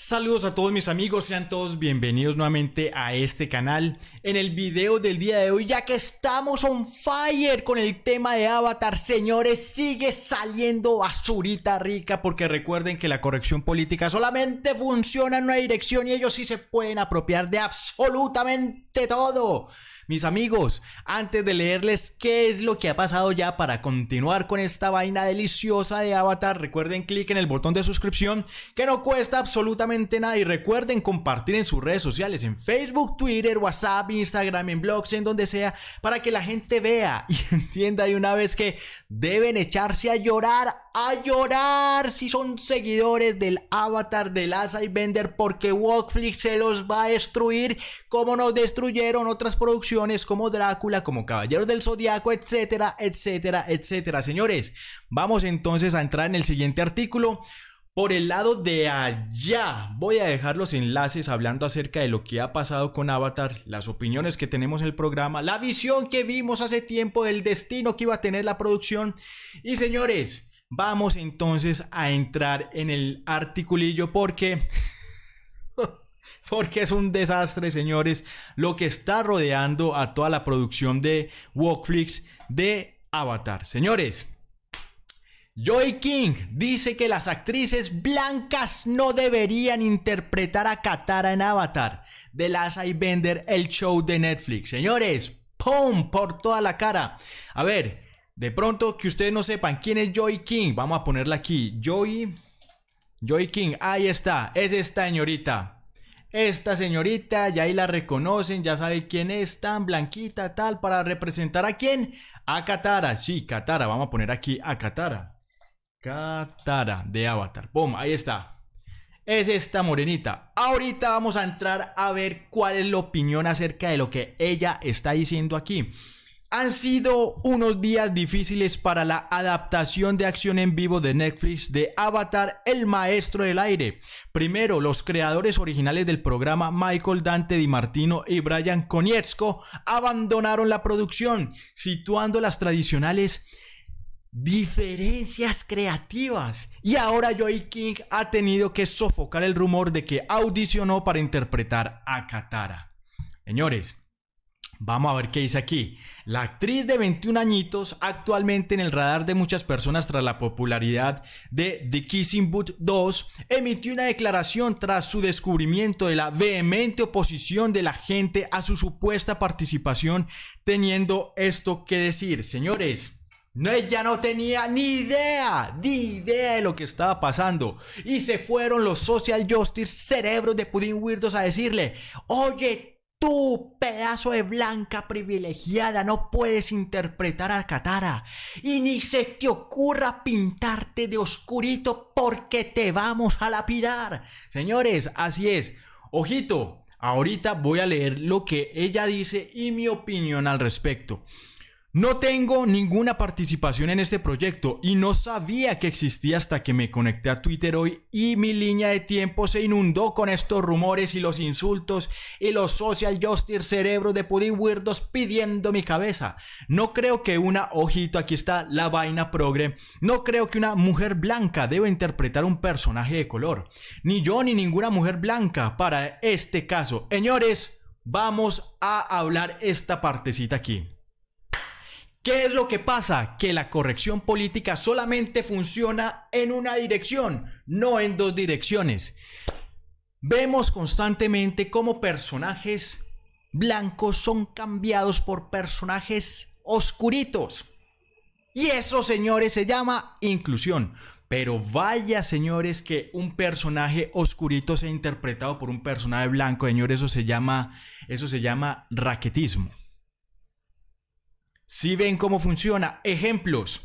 Saludos a todos mis amigos, sean todos bienvenidos nuevamente a este canal. En el video del día de hoy, ya que estamos on fire con el tema de Avatar, señores, sigue saliendo azurita rica porque recuerden que la corrección política solamente funciona en una dirección y ellos sí se pueden apropiar de absolutamente todo. Mis amigos, antes de leerles qué es lo que ha pasado ya para continuar con esta vaina deliciosa de Avatar, recuerden clic en el botón de suscripción que no cuesta absolutamente nada y recuerden compartir en sus redes sociales, en Facebook, Twitter, WhatsApp, Instagram, en blogs, en donde sea, para que la gente vea y entienda de una vez que deben echarse a llorar a llorar si son seguidores del avatar de Asai y Bender porque Walkflix se los va a destruir como nos destruyeron otras producciones como Drácula, como Caballeros del Zodiaco, etcétera, etcétera, etcétera. Señores, vamos entonces a entrar en el siguiente artículo. Por el lado de allá voy a dejar los enlaces hablando acerca de lo que ha pasado con Avatar, las opiniones que tenemos en el programa, la visión que vimos hace tiempo del destino que iba a tener la producción. Y señores, Vamos entonces a entrar en el articulillo porque... porque es un desastre, señores, lo que está rodeando a toda la producción de Walkflix de Avatar. Señores, Joy King dice que las actrices blancas no deberían interpretar a Katara en Avatar. de y Bender, el show de Netflix. Señores, ¡pum! Por toda la cara. A ver, de pronto, que ustedes no sepan quién es Joy King. Vamos a ponerla aquí. Joy. Joy King. Ahí está. Es esta señorita. Esta señorita, ya ahí la reconocen, ya sabe quién es, tan blanquita, tal, para representar a quién? A Katara. Sí, Katara. Vamos a poner aquí a Katara. Katara de Avatar. Boom, ahí está es esta morenita. Ahorita vamos a entrar a ver cuál es la opinión acerca de lo que ella está diciendo aquí. Han sido unos días difíciles para la adaptación de acción en vivo de Netflix de Avatar, el maestro del aire. Primero, los creadores originales del programa Michael Dante Di Martino y Brian Konietzko abandonaron la producción, situando las tradicionales diferencias creativas. Y ahora Joy King ha tenido que sofocar el rumor de que audicionó para interpretar a Katara. Señores, Vamos a ver qué dice aquí. La actriz de 21 añitos, actualmente en el radar de muchas personas tras la popularidad de The Kissing Boot 2, emitió una declaración tras su descubrimiento de la vehemente oposición de la gente a su supuesta participación, teniendo esto que decir. Señores, no, ella no tenía ni idea, ni idea de lo que estaba pasando. Y se fueron los social justice cerebros de Pudding Weirdos a decirle, oye, Tú, pedazo de blanca privilegiada, no puedes interpretar a Katara. Y ni se te ocurra pintarte de oscurito porque te vamos a lapidar. Señores, así es. Ojito, ahorita voy a leer lo que ella dice y mi opinión al respecto. No tengo ninguna participación en este proyecto y no sabía que existía hasta que me conecté a Twitter hoy y mi línea de tiempo se inundó con estos rumores y los insultos y los social justice cerebros de weirdos pidiendo mi cabeza. No creo que una, ojito, aquí está la vaina progre, no creo que una mujer blanca deba interpretar un personaje de color. Ni yo ni ninguna mujer blanca para este caso. Señores, vamos a hablar esta partecita aquí. ¿Qué es lo que pasa? Que la corrección política solamente funciona en una dirección, no en dos direcciones. Vemos constantemente cómo personajes blancos son cambiados por personajes oscuritos. Y eso, señores, se llama inclusión. Pero vaya, señores, que un personaje oscurito sea interpretado por un personaje blanco, señores, eso se llama eso se llama raquetismo. Si ven cómo funciona. Ejemplos.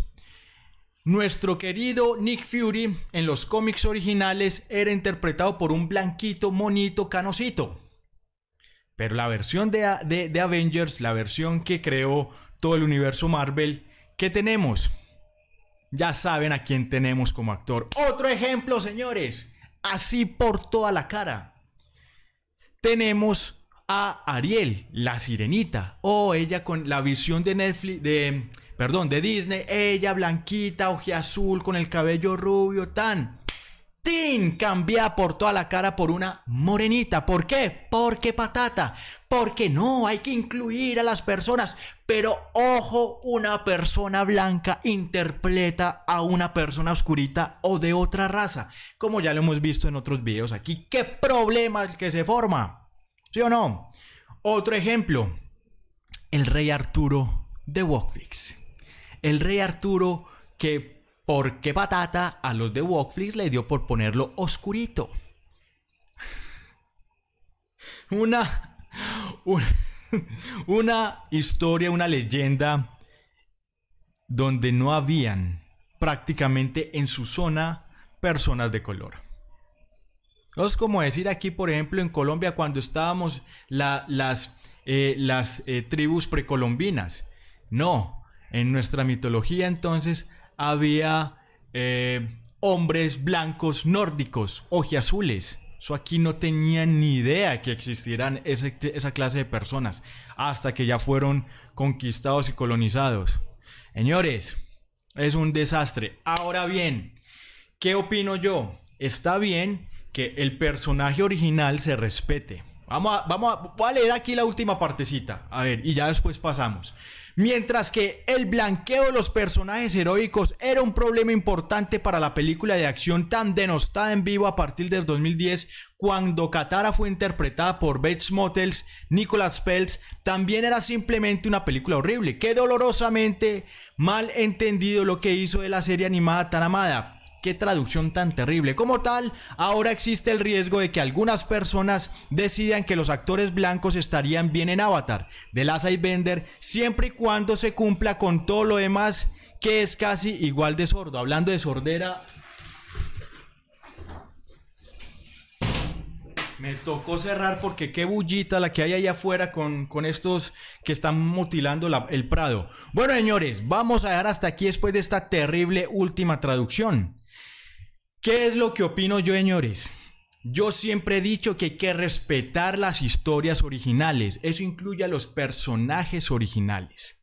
Nuestro querido Nick Fury en los cómics originales era interpretado por un blanquito, monito, canosito. Pero la versión de, de, de Avengers, la versión que creó todo el universo Marvel, ¿qué tenemos? Ya saben a quién tenemos como actor. Otro ejemplo, señores. Así por toda la cara. Tenemos a Ariel, la sirenita, o ella con la visión de Netflix, de, perdón, de Disney, ella blanquita, azul con el cabello rubio, tan, tin, cambia por toda la cara por una morenita. ¿Por qué? Porque patata, porque no, hay que incluir a las personas, pero ojo, una persona blanca interpreta a una persona oscurita o de otra raza, como ya lo hemos visto en otros videos aquí. ¿Qué problema que se forma? ¿Sí o no? Otro ejemplo, el rey Arturo de Walkflix. El rey Arturo que porque patata a los de Walkflix le dio por ponerlo oscurito. Una, una, una historia, una leyenda donde no habían prácticamente en su zona personas de color. Es como decir aquí, por ejemplo, en Colombia, cuando estábamos las, eh, eh, tribus precolombinas. No, en nuestra mitología entonces había eh, hombres blancos nórdicos, ojiazules. Eso aquí no tenía ni idea que existieran esa clase de personas, hasta que ya fueron conquistados y colonizados. Señores, es un desastre. Ahora bien, ¿qué opino yo? Está bien que el personaje original se respete. Vamos a, vamos a, voy a leer aquí la última partecita. A ver, y ya después pasamos. Mientras que el blanqueo de los personajes heroicos era un problema importante para la película de acción tan denostada en vivo a partir del 2010, cuando Katara fue interpretada por Bates Motels, Nicolas Peltz, también era simplemente una película horrible. Qué dolorosamente mal entendido lo que hizo de la serie animada tan amada. Qué traducción tan terrible. Como tal, ahora existe el riesgo de que algunas personas decidan que los actores blancos estarían bien en Avatar, de y Bender, siempre y cuando se cumpla con todo lo demás que es casi igual de sordo. Hablando de sordera... Me tocó cerrar porque qué bullita la que hay allá afuera con, estos que están mutilando el Prado. Bueno, señores, vamos a dejar hasta aquí después de esta terrible última traducción. ¿Qué es lo que opino yo, señores? Yo siempre he dicho que hay que respetar las historias originales. Eso incluye a los personajes originales.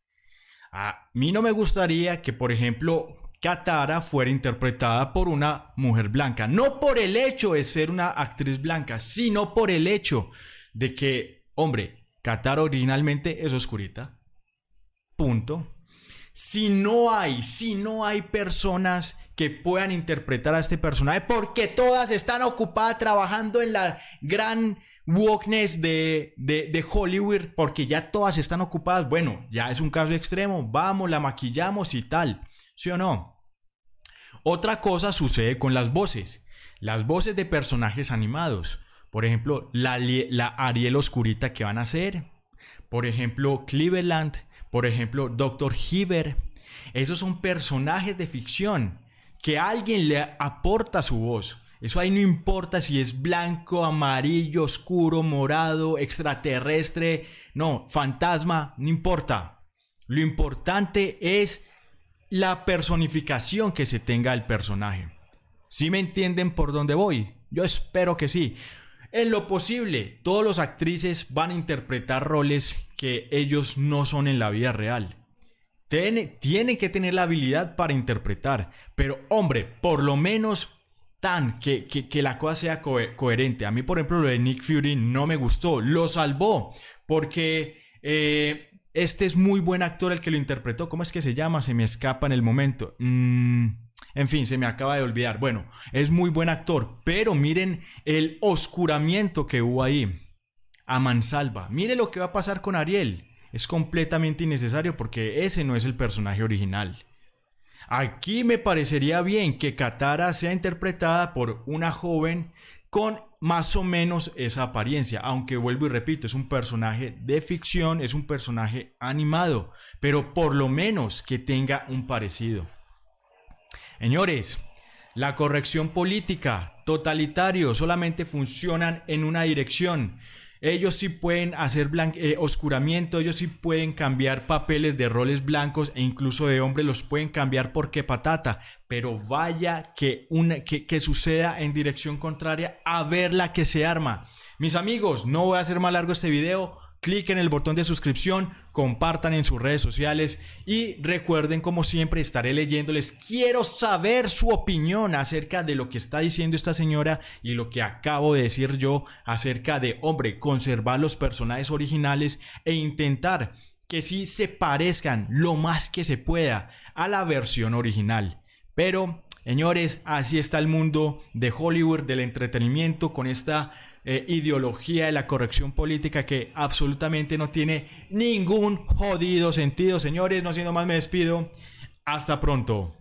A mí no me gustaría que, por ejemplo, Katara fuera interpretada por una mujer blanca. No por el hecho de ser una actriz blanca, sino por el hecho de que, hombre, Katara originalmente es oscurita. Punto si no hay, si no hay personas que puedan interpretar a este personaje, porque todas están ocupadas trabajando en la gran walkness de, Hollywood, porque ya todas están ocupadas, bueno, ya es un caso extremo, vamos, la maquillamos y tal, ¿sí o no? Otra cosa sucede con las voces, las voces de personajes animados, por ejemplo, la, la Ariel Oscurita que van a hacer, por ejemplo, Cleveland, por ejemplo, Dr. Hiver. Esos son personajes de ficción que alguien le aporta su voz. Eso ahí no importa si es blanco, amarillo, oscuro, morado, extraterrestre, no, fantasma, no importa. Lo importante es la personificación que se tenga el personaje. ¿Sí me entienden por dónde voy? Yo espero que sí. En lo posible, todos los actrices van a interpretar roles que ellos no son en la vida real. Tiene, que tener la habilidad para interpretar, pero hombre, por lo menos tan que, la cosa sea coherente. A mí, por ejemplo, lo de Nick Fury no me gustó, lo salvó, porque eh, este es muy buen actor el que lo interpretó. ¿Cómo es que se llama? Se me escapa en el momento. Mm, en fin, se me acaba de olvidar. Bueno, es muy buen actor, pero miren el oscuramiento que hubo ahí a mansalva. Mire lo que va a pasar con Ariel. Es completamente innecesario porque ese no es el personaje original. Aquí me parecería bien que Katara sea interpretada por una joven con más o menos esa apariencia, aunque vuelvo y repito, es un personaje de ficción, es un personaje animado, pero por lo menos que tenga un parecido. Señores, la corrección política totalitario solamente funcionan en una dirección, ellos sí pueden hacer eh, oscuramiento, ellos sí pueden cambiar papeles de roles blancos e incluso de hombres los pueden cambiar porque patata. Pero vaya que, una, que, que suceda en dirección contraria a ver la que se arma. Mis amigos, no voy a hacer más largo este video clic en el botón de suscripción, compartan en sus redes sociales y recuerden como siempre estaré leyéndoles. Quiero saber su opinión acerca de lo que está diciendo esta señora y lo que acabo de decir yo acerca de, hombre, conservar los personajes originales e intentar que sí se parezcan lo más que se pueda a la versión original. Pero Señores, así está el mundo de Hollywood, del entretenimiento, con esta eh, ideología de la corrección política que absolutamente no tiene ningún jodido sentido. Señores, no siendo más, me despido. Hasta pronto.